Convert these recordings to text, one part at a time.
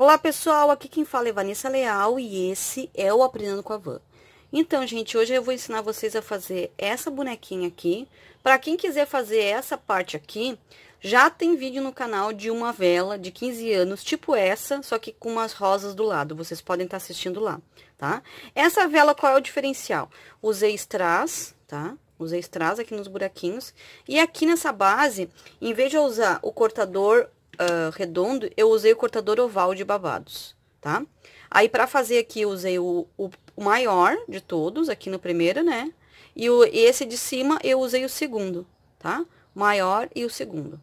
Olá pessoal, aqui quem fala é Vanessa Leal e esse é o Aprendendo com a Van. Então, gente, hoje eu vou ensinar vocês a fazer essa bonequinha aqui. Para quem quiser fazer essa parte aqui, já tem vídeo no canal de uma vela de 15 anos, tipo essa, só que com umas rosas do lado. Vocês podem estar tá assistindo lá, tá? Essa vela, qual é o diferencial? Usei strass, tá? Usei strass aqui nos buraquinhos. E aqui nessa base, em vez de eu usar o cortador uh, redondo, eu usei o cortador oval de babados, tá? Aí, pra fazer aqui, eu usei o, o maior de todos, aqui no primeiro, né? E o, esse de cima, eu usei o segundo, tá? Maior e o segundo.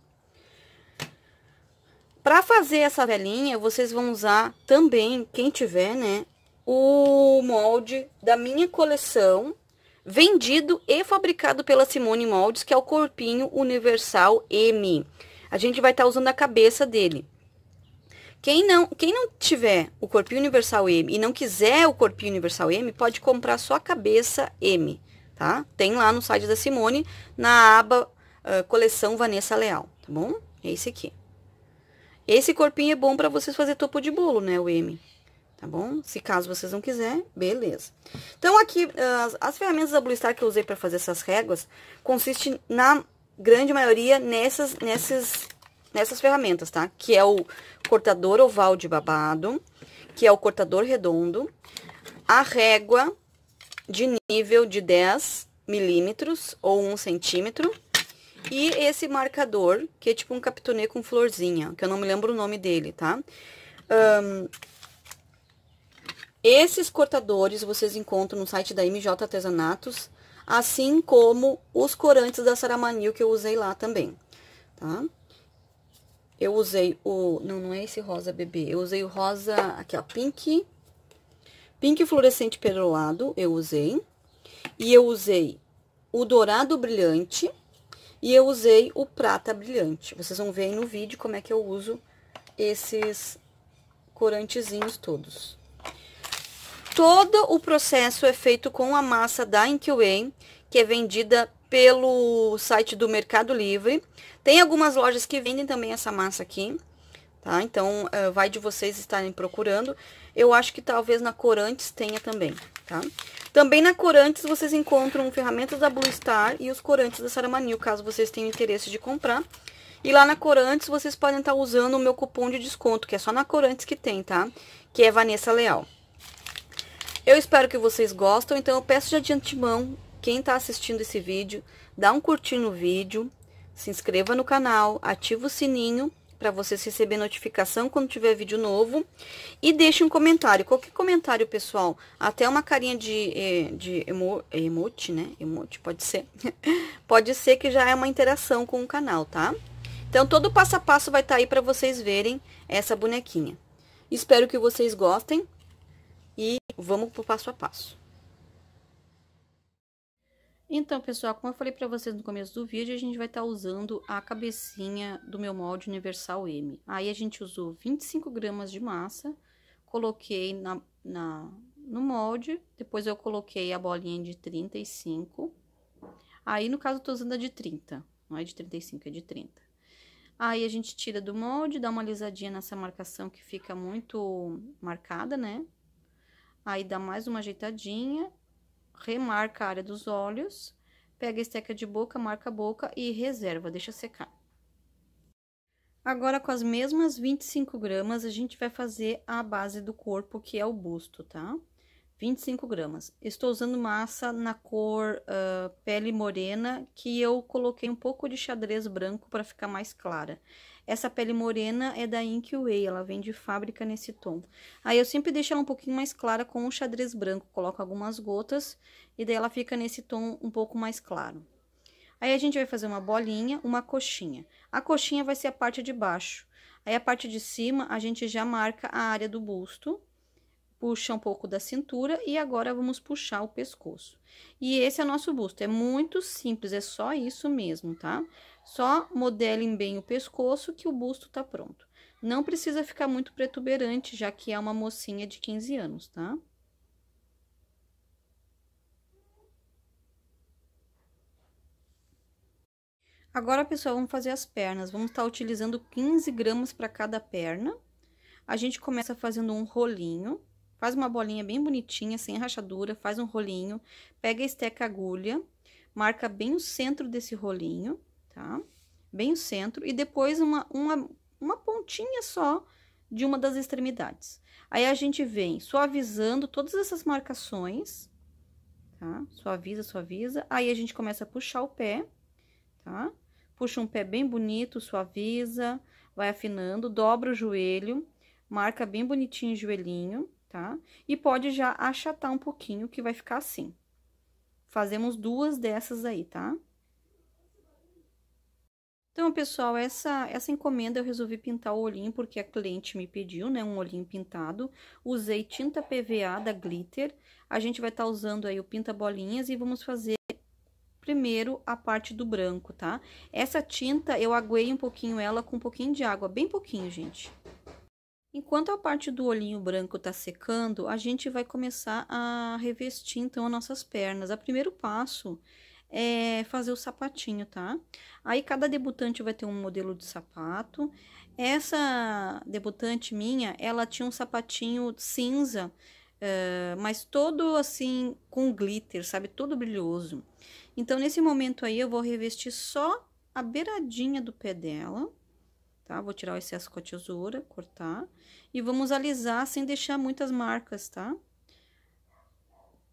Pra fazer essa velinha, vocês vão usar também, quem tiver, né? O molde da minha coleção, vendido e fabricado pela Simone Moldes, que é o Corpinho Universal M. A gente vai estar tá usando a cabeça dele. Quem não, quem não tiver o corpinho universal M e não quiser o corpinho universal M, pode comprar só a cabeça M, tá? Tem lá no site da Simone, na aba uh, coleção Vanessa Leal, tá bom? É esse aqui. Esse corpinho é bom para vocês fazer topo de bolo, né, o M. Tá bom? Se caso vocês não quiserem, beleza. Então, aqui, as, as ferramentas da Blue Star que eu usei para fazer essas réguas, consiste na grande maioria nessas, nessas, nessas ferramentas, tá? Que é o cortador oval de babado, que é o cortador redondo, a régua de nível de 10 milímetros ou 1 centímetro, e esse marcador, que é tipo um capitonê com florzinha, que eu não me lembro o nome dele, tá? Um, esses cortadores vocês encontram no site da MJ Artesanatos, assim como os corantes da Saramanil que eu usei lá também, tá? Eu usei o... não, não é esse rosa bebê, eu usei o rosa, aqui ó, pink, pink fluorescente perolado eu usei, e eu usei o dourado brilhante, e eu usei o prata brilhante. Vocês vão ver aí no vídeo como é que eu uso esses corantezinhos todos. Todo o processo é feito com a massa da Inkiway, que é vendida pelo site do Mercado Livre. Tem algumas lojas que vendem também essa massa aqui, tá? Então, uh, vai de vocês estarem procurando. Eu acho que talvez na Corantes tenha também, tá? Também na Corantes vocês encontram ferramentas da Blue Star e os corantes da Saramanil, caso vocês tenham interesse de comprar. E lá na Corantes vocês podem estar usando o meu cupom de desconto, que é só na Corantes que tem, tá? Que é Vanessa Leal. Eu espero que vocês gostem, então eu peço já de antemão, quem está assistindo esse vídeo, dá um curtir no vídeo, se inscreva no canal, ativa o sininho para vocês receberem notificação quando tiver vídeo novo. E deixe um comentário. Qualquer comentário, pessoal. Até uma carinha de, eh, de emo, emote, né? Emote, pode ser. pode ser que já é uma interação com o canal, tá? Então, todo passo a passo vai estar tá aí para vocês verem essa bonequinha. Espero que vocês gostem e vamos para o passo a passo. Então, pessoal, como eu falei para vocês no começo do vídeo, a gente vai estar tá usando a cabecinha do meu molde universal M. Aí, a gente usou 25 gramas de massa, coloquei na, na, no molde, depois eu coloquei a bolinha de 35. Aí, no caso, eu tô usando a de 30, não é de 35, é de 30. Aí, a gente tira do molde, dá uma alisadinha nessa marcação que fica muito marcada, né? Aí dá mais uma ajeitadinha, remarca a área dos olhos, pega a esteca de boca, marca a boca e reserva, deixa secar. Agora, com as mesmas 25 gramas, a gente vai fazer a base do corpo, que é o busto, tá? 25 gramas. Estou usando massa na cor uh, pele morena, que eu coloquei um pouco de xadrez branco para ficar mais clara. Essa pele morena é da Ink Way, ela vem de fábrica nesse tom. Aí eu sempre deixo ela um pouquinho mais clara com um xadrez branco, coloco algumas gotas e daí ela fica nesse tom um pouco mais claro. Aí a gente vai fazer uma bolinha, uma coxinha. A coxinha vai ser a parte de baixo. Aí a parte de cima a gente já marca a área do busto, puxa um pouco da cintura e agora vamos puxar o pescoço. E esse é o nosso busto, é muito simples, é só isso mesmo, tá? Só modelem bem o pescoço que o busto tá pronto. Não precisa ficar muito protuberante, já que é uma mocinha de 15 anos, tá? Agora, pessoal, vamos fazer as pernas. Vamos estar tá utilizando 15 gramas para cada perna. A gente começa fazendo um rolinho, faz uma bolinha bem bonitinha, sem rachadura, faz um rolinho, pega a esteca agulha, marca bem o centro desse rolinho tá? Bem o centro e depois uma, uma, uma pontinha só de uma das extremidades. Aí, a gente vem suavizando todas essas marcações, tá? Suaviza, suaviza. Aí, a gente começa a puxar o pé, tá? Puxa um pé bem bonito, suaviza, vai afinando, dobra o joelho, marca bem bonitinho o joelhinho, tá? E pode já achatar um pouquinho, que vai ficar assim. Fazemos duas dessas aí, tá? Então, pessoal, essa, essa encomenda eu resolvi pintar o olhinho porque a cliente me pediu, né, um olhinho pintado. Usei tinta PVA da Glitter. A gente vai estar tá usando aí o pinta bolinhas e vamos fazer primeiro a parte do branco, tá? Essa tinta eu aguei um pouquinho ela com um pouquinho de água, bem pouquinho, gente. Enquanto a parte do olhinho branco tá secando, a gente vai começar a revestir, então, as nossas pernas. A primeiro passo é, fazer o sapatinho, tá? Aí, cada debutante vai ter um modelo de sapato. Essa debutante minha, ela tinha um sapatinho cinza, é, mas todo assim, com glitter, sabe? Todo brilhoso. Então, nesse momento aí, eu vou revestir só a beiradinha do pé dela, tá? Vou tirar o excesso com a tesoura, cortar. E vamos alisar sem deixar muitas marcas, tá?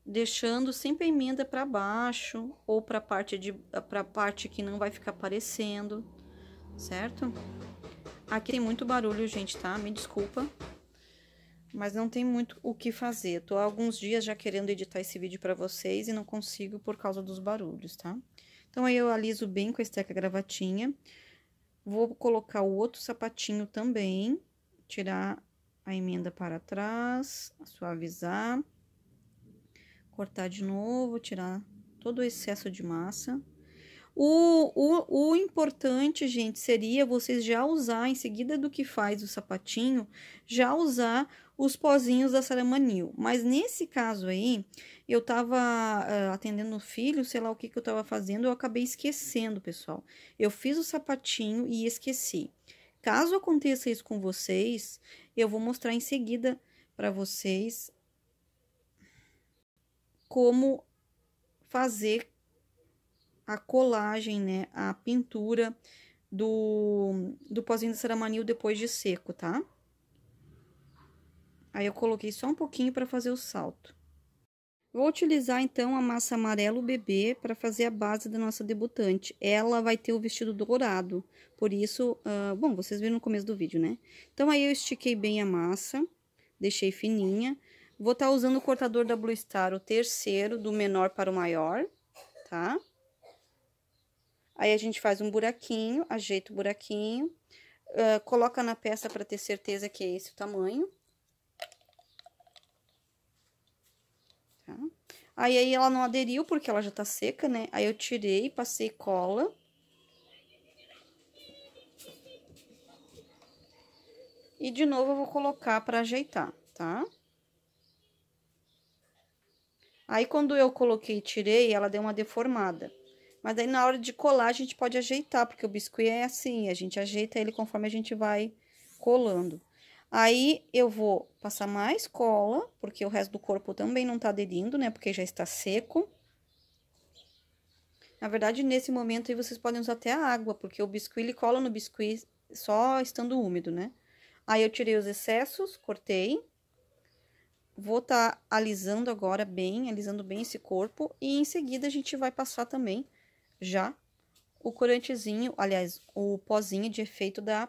deixando sempre a emenda para baixo ou para parte de para parte que não vai ficar aparecendo, certo? Aqui tem muito barulho, gente, tá? Me desculpa. Mas não tem muito o que fazer. Tô há alguns dias já querendo editar esse vídeo para vocês e não consigo por causa dos barulhos, tá? Então, aí eu aliso bem com a esteca gravatinha. Vou colocar o outro sapatinho também, tirar a emenda para trás, suavizar cortar de novo, tirar todo o excesso de massa. O, o, o, importante, gente, seria vocês já usar, em seguida do que faz o sapatinho, já usar os pozinhos da Saramanil. Mas nesse caso aí, eu tava uh, atendendo o filho, sei lá o que que eu tava fazendo, eu acabei esquecendo, pessoal. Eu fiz o sapatinho e esqueci. Caso aconteça isso com vocês, eu vou mostrar em seguida para vocês como fazer a colagem, né, a pintura do, do pozinho de ceramanil depois de seco, tá? Aí, eu coloquei só um pouquinho para fazer o salto. Vou utilizar, então, a massa amarelo bebê para fazer a base da nossa debutante. Ela vai ter o vestido dourado, por isso... Uh, bom, vocês viram no começo do vídeo, né? Então, aí, eu estiquei bem a massa, deixei fininha. Vou estar tá usando o cortador da Blue Star, o terceiro, do menor para o maior, tá? Aí, a gente faz um buraquinho, ajeita o buraquinho, uh, coloca na peça para ter certeza que é esse o tamanho. Tá? Aí, aí, ela não aderiu, porque ela já tá seca, né? Aí, eu tirei, passei cola. E, de novo, eu vou colocar para ajeitar, tá? Tá? Aí quando eu coloquei e tirei, ela deu uma deformada. Mas aí na hora de colar a gente pode ajeitar, porque o biscuit é assim, a gente ajeita ele conforme a gente vai colando. Aí eu vou passar mais cola, porque o resto do corpo também não tá aderindo, né? Porque já está seco. Na verdade, nesse momento aí vocês podem usar até a água, porque o biscuit ele cola no biscuit só estando úmido, né? Aí eu tirei os excessos, cortei Vou estar tá alisando agora bem, alisando bem esse corpo. E em seguida, a gente vai passar também, já, o corantezinho, aliás, o pozinho de efeito da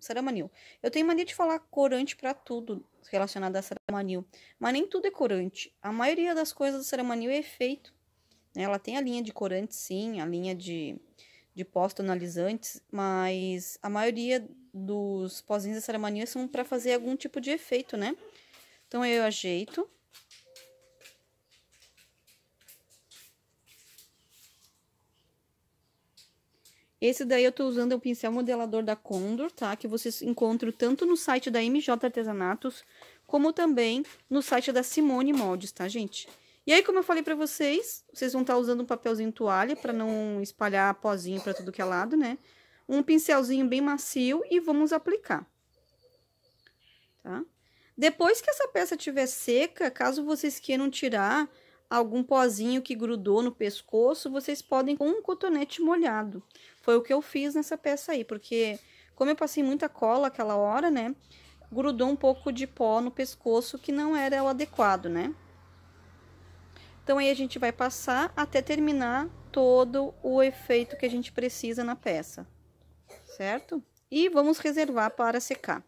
Saramanil. Eu tenho mania de falar corante para tudo relacionado à Saramanil, mas nem tudo é corante. A maioria das coisas da Saramanil é efeito. Né? Ela tem a linha de corante, sim, a linha de, de pós tonalizantes, mas a maioria dos pozinhos da Saramanil são para fazer algum tipo de efeito, né? Então, eu ajeito. Esse daí eu tô usando é o pincel modelador da Condor, tá? Que vocês encontram tanto no site da MJ Artesanatos, como também no site da Simone Moldes, tá, gente? E aí, como eu falei pra vocês, vocês vão estar tá usando um papelzinho toalha para não espalhar pozinho para tudo que é lado, né? Um pincelzinho bem macio e vamos aplicar, tá? Depois que essa peça estiver seca, caso vocês queiram tirar algum pozinho que grudou no pescoço, vocês podem com um cotonete molhado. Foi o que eu fiz nessa peça aí, porque como eu passei muita cola aquela hora, né? Grudou um pouco de pó no pescoço que não era o adequado, né? Então aí a gente vai passar até terminar todo o efeito que a gente precisa na peça, certo? E vamos reservar para secar.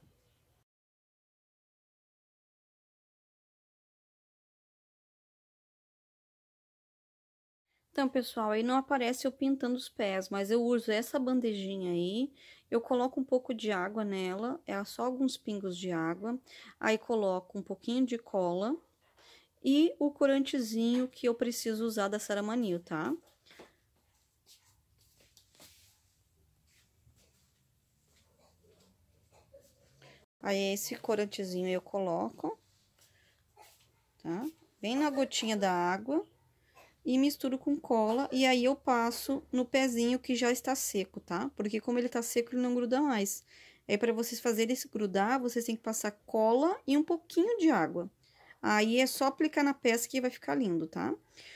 Então, pessoal, aí não aparece eu pintando os pés, mas eu uso essa bandejinha aí, eu coloco um pouco de água nela, é só alguns pingos de água, aí coloco um pouquinho de cola e o corantezinho que eu preciso usar da Saramanil, tá? Aí, esse corantezinho eu coloco, tá? Bem na gotinha da água e misturo com cola e aí eu passo no pezinho que já está seco, tá? Porque como ele tá seco, ele não gruda mais. Aí, para vocês fazerem esse grudar, vocês têm que passar cola e um pouquinho de água. Aí, é só aplicar na peça que vai ficar lindo, tá?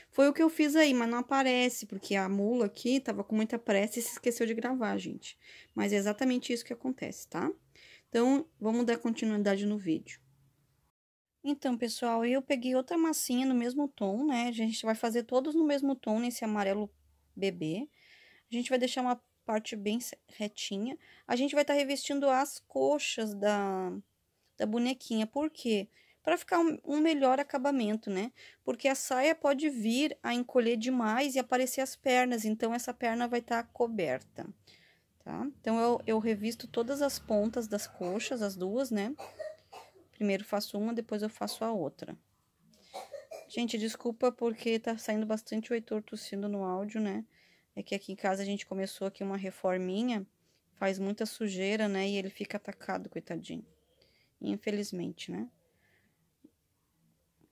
Foi o que eu fiz aí, mas não aparece, porque a mula aqui tava com muita pressa e se esqueceu de gravar, gente. Mas é exatamente isso que acontece, tá? Então, vamos dar continuidade no vídeo. Então, pessoal, eu peguei outra massinha no mesmo tom, né? A gente vai fazer todos no mesmo tom nesse amarelo bebê. A gente vai deixar uma parte bem retinha. A gente vai estar tá revestindo as coxas da, da bonequinha. Por quê? Para ficar um, um, melhor acabamento, né? Porque a saia pode vir a encolher demais e aparecer as pernas. Então, essa perna vai estar tá coberta, tá? Então, eu, eu revisto todas as pontas das coxas, as duas, né? Primeiro faço uma, depois eu faço a outra. Gente, desculpa porque tá saindo bastante o Heitor tossindo no áudio, né? É que aqui em casa a gente começou aqui uma reforminha, faz muita sujeira, né? E ele fica atacado, coitadinho. Infelizmente, né?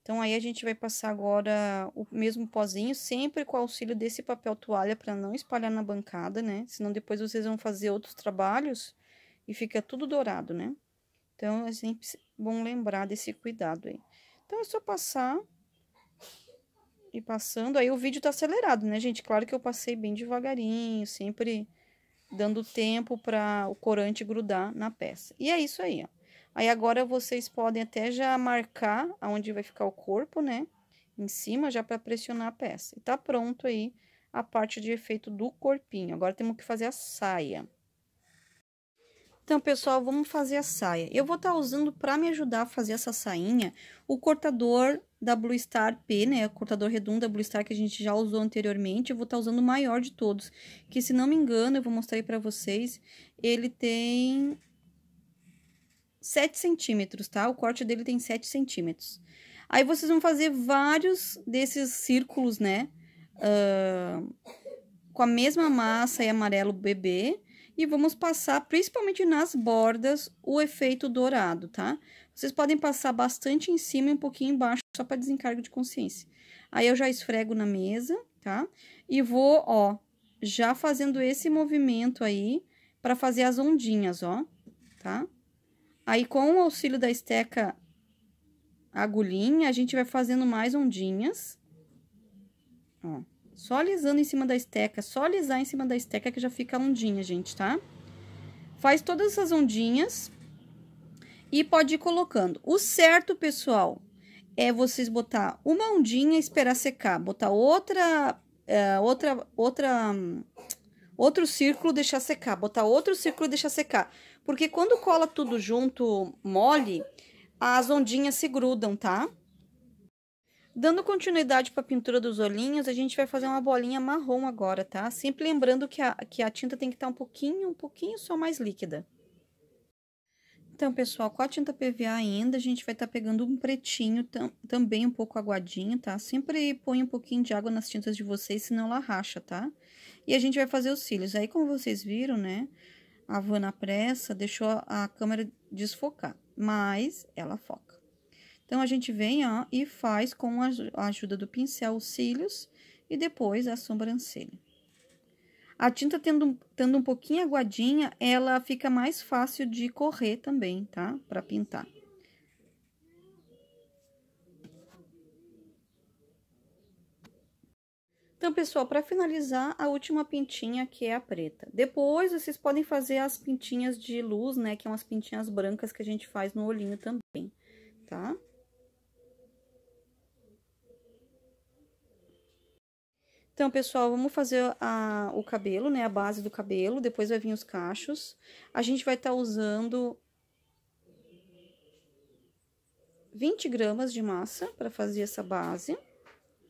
Então, aí a gente vai passar agora o mesmo pozinho, sempre com o auxílio desse papel toalha para não espalhar na bancada, né? Senão depois vocês vão fazer outros trabalhos e fica tudo dourado, né? Então, é sempre bom lembrar desse cuidado aí. Então, é só passar e passando. Aí o vídeo tá acelerado, né, gente? Claro que eu passei bem devagarinho, sempre dando tempo para o corante grudar na peça. E é isso aí, ó. Aí agora vocês podem até já marcar aonde vai ficar o corpo, né? Em cima, já para pressionar a peça. E tá pronto aí a parte de efeito do corpinho. Agora temos que fazer a saia. Então, pessoal, vamos fazer a saia. Eu vou estar tá usando, para me ajudar a fazer essa sainha, o cortador da Blue Star P, né? O cortador redondo da Blue Star que a gente já usou anteriormente. Eu vou estar tá usando o maior de todos, que se não me engano, eu vou mostrar aí para vocês, ele tem 7 centímetros, tá? O corte dele tem 7 centímetros. Aí, vocês vão fazer vários desses círculos, né? Uh, com a mesma massa e amarelo bebê e vamos passar, principalmente nas bordas, o efeito dourado, tá? Vocês podem passar bastante em cima e um pouquinho embaixo, só para desencargo de consciência. Aí, eu já esfrego na mesa, tá? E vou, ó, já fazendo esse movimento aí, para fazer as ondinhas, ó, tá? Aí, com o auxílio da esteca agulhinha, a gente vai fazendo mais ondinhas, ó. Só alisando em cima da esteca, só alisar em cima da esteca que já fica a ondinha, gente, tá? Faz todas essas ondinhas e pode ir colocando. O certo, pessoal, é vocês botar uma ondinha e esperar secar, botar outra, é, outra, outra, outro círculo deixar secar, botar outro círculo deixar secar. Porque quando cola tudo junto mole, as ondinhas se grudam, tá? Dando continuidade para a pintura dos olhinhos, a gente vai fazer uma bolinha marrom agora, tá? Sempre lembrando que a, que a tinta tem que estar tá um pouquinho, um pouquinho só mais líquida. Então, pessoal, com a tinta PVA ainda, a gente vai estar tá pegando um pretinho tam, também um pouco aguadinho, tá? Sempre põe um pouquinho de água nas tintas de vocês, senão ela racha, tá? E a gente vai fazer os cílios. Aí, como vocês viram, né? A Vana pressa deixou a câmera desfocar, mas ela foca. Então, a gente vem ó, e faz com a ajuda do pincel os cílios e depois a sobrancelha. A tinta tendo, tendo um pouquinho aguadinha, ela fica mais fácil de correr também, tá? Pra pintar. Então, pessoal, para finalizar, a última pintinha que é a preta. Depois, vocês podem fazer as pintinhas de luz, né? Que são é as pintinhas brancas que a gente faz no olhinho também, tá? Então, pessoal, vamos fazer a, o cabelo, né? A base do cabelo, depois vai vir os cachos. A gente vai estar tá usando 20 gramas de massa para fazer essa base.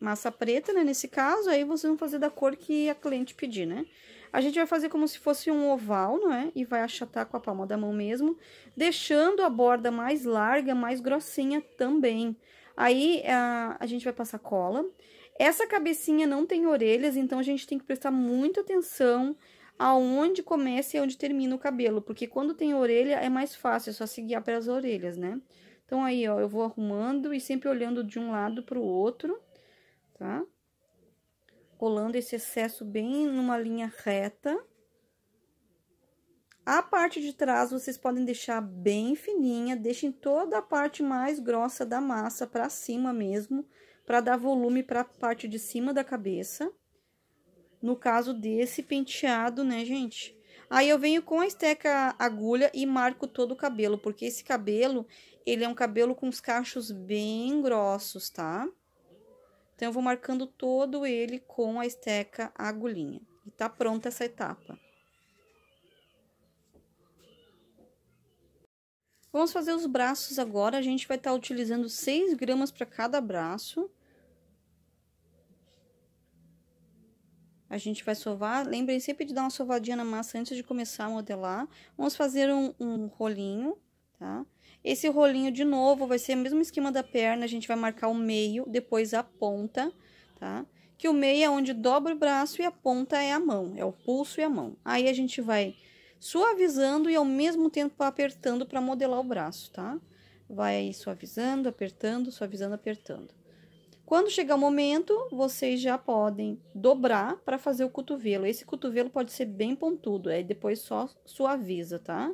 Massa preta, né? Nesse caso, aí vocês vão fazer da cor que a cliente pedir, né? A gente vai fazer como se fosse um oval, não é? E vai achatar com a palma da mão mesmo, deixando a borda mais larga, mais grossinha também. Aí, a, a gente vai passar cola. Essa cabecinha não tem orelhas, então a gente tem que prestar muita atenção aonde começa e onde termina o cabelo, porque quando tem orelha é mais fácil, é só se guiar pelas orelhas, né? Então, aí, ó, eu vou arrumando e sempre olhando de um lado pro outro, tá? Colando esse excesso bem numa linha reta. A parte de trás vocês podem deixar bem fininha, deixem toda a parte mais grossa da massa para cima mesmo, para dar volume para a parte de cima da cabeça. No caso desse penteado, né, gente? Aí eu venho com a esteca agulha e marco todo o cabelo, porque esse cabelo, ele é um cabelo com os cachos bem grossos, tá? Então, eu vou marcando todo ele com a esteca agulhinha. E tá pronta essa etapa. Vamos fazer os braços agora. A gente vai estar tá utilizando 6 gramas para cada braço. A gente vai sovar. Lembrem sempre de dar uma sovadinha na massa antes de começar a modelar. Vamos fazer um, um rolinho, tá? Esse rolinho, de novo, vai ser o mesmo esquema da perna. A gente vai marcar o meio, depois a ponta, tá? Que o meio é onde dobra o braço e a ponta é a mão. É o pulso e a mão. Aí, a gente vai suavizando e ao mesmo tempo apertando para modelar o braço, tá? Vai suavizando, apertando, suavizando, apertando. Quando chegar o momento, vocês já podem dobrar para fazer o cotovelo. Esse cotovelo pode ser bem pontudo, aí depois só suaviza, tá?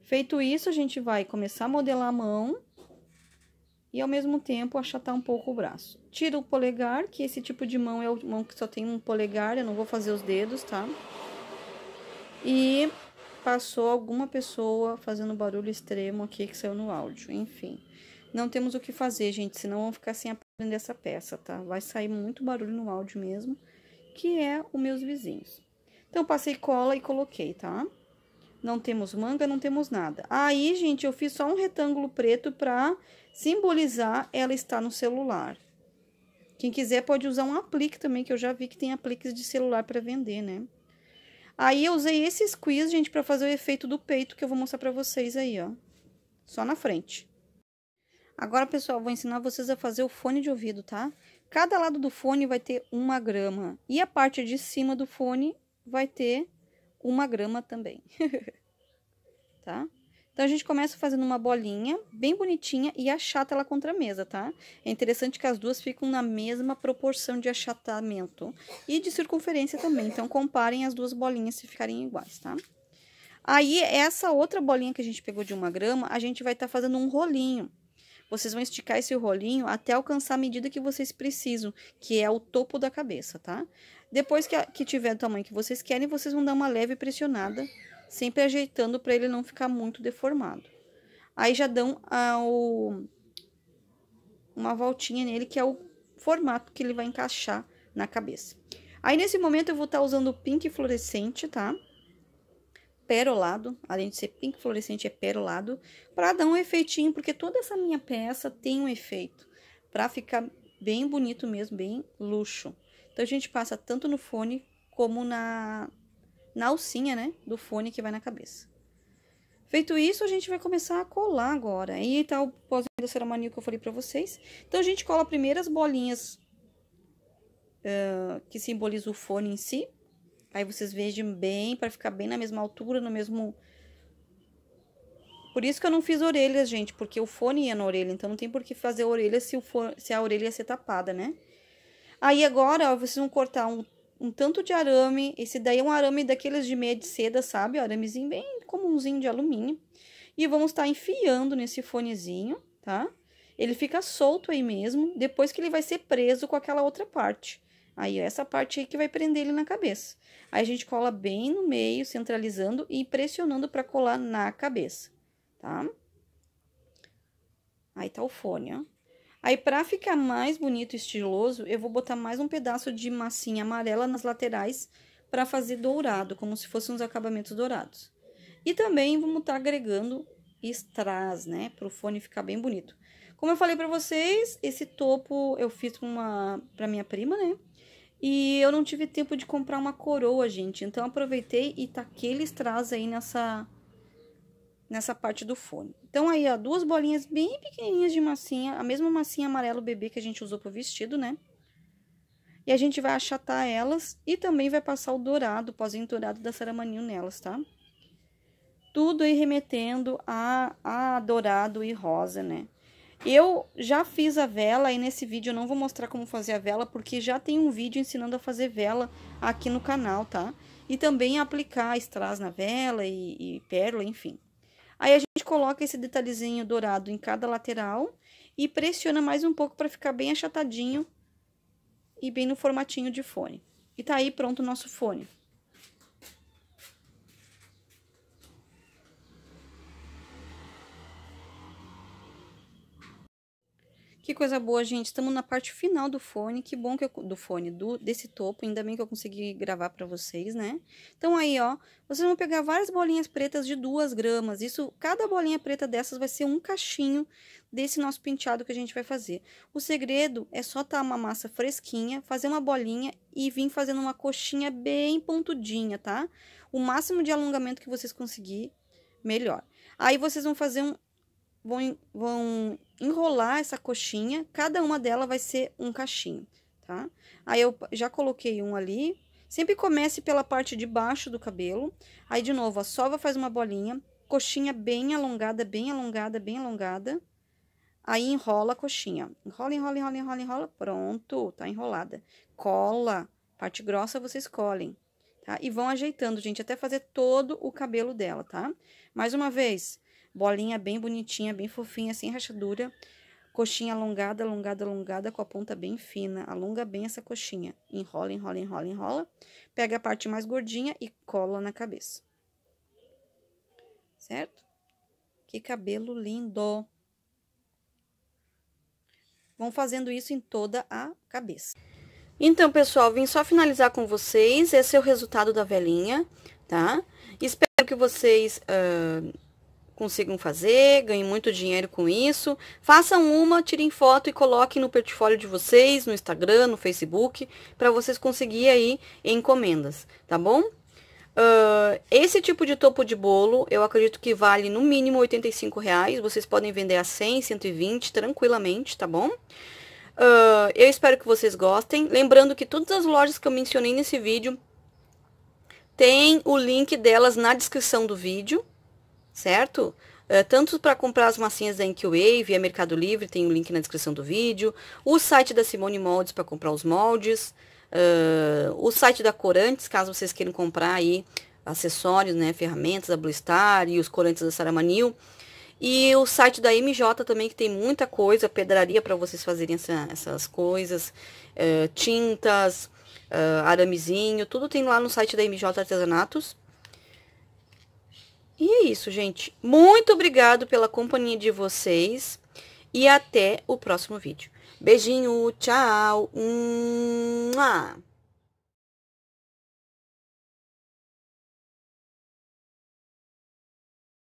Feito isso, a gente vai começar a modelar a mão e ao mesmo tempo achatar um pouco o braço. Tira o polegar, que esse tipo de mão é a mão que só tem um polegar, eu não vou fazer os dedos, tá? Tá? E passou alguma pessoa fazendo barulho extremo aqui que saiu no áudio. Enfim, não temos o que fazer, gente, senão vão ficar sem aprender essa peça, tá? Vai sair muito barulho no áudio mesmo, que é os meus vizinhos. Então, passei cola e coloquei, tá? Não temos manga, não temos nada. Aí, gente, eu fiz só um retângulo preto para simbolizar ela está no celular. Quem quiser pode usar um aplique também, que eu já vi que tem apliques de celular para vender, né? Aí eu usei esse squeeze, gente, para fazer o efeito do peito que eu vou mostrar para vocês aí, ó. Só na frente. Agora, pessoal, vou ensinar vocês a fazer o fone de ouvido, tá? Cada lado do fone vai ter uma grama. E a parte de cima do fone vai ter uma grama também. tá? Então, a gente começa fazendo uma bolinha bem bonitinha e achata ela contra a mesa, tá? É interessante que as duas ficam na mesma proporção de achatamento e de circunferência também. Então, comparem as duas bolinhas se ficarem iguais, tá? Aí, essa outra bolinha que a gente pegou de uma grama, a gente vai estar tá fazendo um rolinho. Vocês vão esticar esse rolinho até alcançar a medida que vocês precisam, que é o topo da cabeça, tá? Depois que, a, que tiver o tamanho que vocês querem, vocês vão dar uma leve pressionada sempre ajeitando para ele não ficar muito deformado. Aí já dão ao, uma voltinha nele, que é o formato que ele vai encaixar na cabeça. Aí, nesse momento, eu vou estar tá usando o pink fluorescente, tá? Perolado, além de ser pink fluorescente, é perolado, para dar um efeitinho, porque toda essa minha peça tem um efeito, para ficar bem bonito mesmo, bem luxo. Então, a gente passa tanto no fone como na, na alcinha, né, do fone que vai na cabeça. Feito isso, a gente vai começar a colar agora. E tá o pozinho cerimonial que eu falei pra vocês. Então, a gente cola primeiro as bolinhas uh, que simbolizam o fone em si. Aí, vocês vejam bem, pra ficar bem na mesma altura, no mesmo... Por isso que eu não fiz orelhas, gente, porque o fone ia na orelha. Então, não tem por que fazer orelha se, o fone, se a orelha ia ser tapada, né? Aí, agora, ó, vocês vão cortar um um tanto de arame. Esse daí é um arame daqueles de meia de seda, sabe? Aramezinho bem comumzinho de alumínio. E vamos estar tá enfiando nesse fonezinho, tá? Ele fica solto aí mesmo, depois que ele vai ser preso com aquela outra parte. Aí, essa parte aí que vai prender ele na cabeça. Aí, a gente cola bem no meio, centralizando e pressionando para colar na cabeça, tá? Aí tá o fone, ó. Aí, para ficar mais bonito e estiloso, eu vou botar mais um pedaço de massinha amarela nas laterais para fazer dourado, como se fossem uns acabamentos dourados. E também vamos estar tá agregando strass, né, para o fone ficar bem bonito. Como eu falei para vocês, esse topo eu fiz para uma minha prima, né? E eu não tive tempo de comprar uma coroa, gente. Então aproveitei e taquei tá eles traz aí nessa nessa parte do fone. Então, aí, ó, duas bolinhas bem pequenininhas de massinha, a mesma massinha amarelo bebê que a gente usou pro vestido, né? E a gente vai achatar elas e também vai passar o dourado, o pozinho dourado da Saramanil nelas, tá? Tudo aí remetendo a, a dourado e rosa, né? Eu já fiz a vela e nesse vídeo eu não vou mostrar como fazer a vela, porque já tem um vídeo ensinando a fazer vela aqui no canal, tá? E também aplicar strass na vela e, e pérola, enfim. Aí a gente coloca esse detalhezinho dourado em cada lateral e pressiona mais um pouco para ficar bem achatadinho e bem no formatinho de fone. E tá aí pronto o nosso fone. Que coisa boa, gente. Estamos na parte final do fone. Que bom que eu, do fone, do, desse topo. Ainda bem que eu consegui gravar para vocês, né? Então, aí, ó, vocês vão pegar várias bolinhas pretas de duas gramas. Isso, cada bolinha preta dessas vai ser um cachinho desse nosso penteado que a gente vai fazer. O segredo é só tá uma massa fresquinha, fazer uma bolinha e vir fazendo uma coxinha bem pontudinha, tá? O máximo de alongamento que vocês conseguir, melhor. Aí, vocês vão fazer um... Vão, vão enrolar essa coxinha, cada uma dela vai ser um cachinho, tá? Aí eu já coloquei um ali, sempre comece pela parte de baixo do cabelo, aí de novo a sova faz uma bolinha, coxinha bem alongada, bem alongada, bem alongada, aí enrola a coxinha, enrola, enrola, enrola, enrola, enrola, pronto, tá enrolada. Cola, parte grossa vocês colhem, tá? E vão ajeitando, gente, até fazer todo o cabelo dela, tá? Mais uma vez, bolinha bem bonitinha, bem fofinha, sem rachadura. Coxinha alongada, alongada, alongada, com a ponta bem fina. Alonga bem essa coxinha. Enrola, enrola, enrola, enrola. Pega a parte mais gordinha e cola na cabeça. Certo? Que cabelo lindo! Vão fazendo isso em toda a cabeça. Então, pessoal, vim só finalizar com vocês. Esse é o resultado da velinha, tá? Espero que vocês... Uh consigam fazer, ganhem muito dinheiro com isso. Façam uma, tirem foto e coloquem no portfólio de vocês, no Instagram, no Facebook, para vocês conseguirem aí encomendas, tá bom? Uh, esse tipo de topo de bolo, eu acredito que vale no mínimo 85 reais. Vocês podem vender a 100, 120 tranquilamente, tá bom? Uh, eu espero que vocês gostem. Lembrando que todas as lojas que eu mencionei nesse vídeo tem o link delas na descrição do vídeo, certo? Eh, tanto para comprar as massinhas da Inkwave, a Mercado Livre, tem o um link na descrição do vídeo. O site da Simone Moldes para comprar os moldes. Uh, o site da Corantes, caso vocês queiram comprar aí acessórios, né, ferramentas da Blue Star e os corantes da Saramanil. E o site da MJ também, que tem muita coisa, pedraria para vocês fazerem essa, essas coisas, uh, tintas, aramezinho, tudo tem lá no site da MJ Artesanatos. E é isso, gente. Muito obrigado pela companhia de vocês e até o próximo vídeo. Beijinho, tchau! um.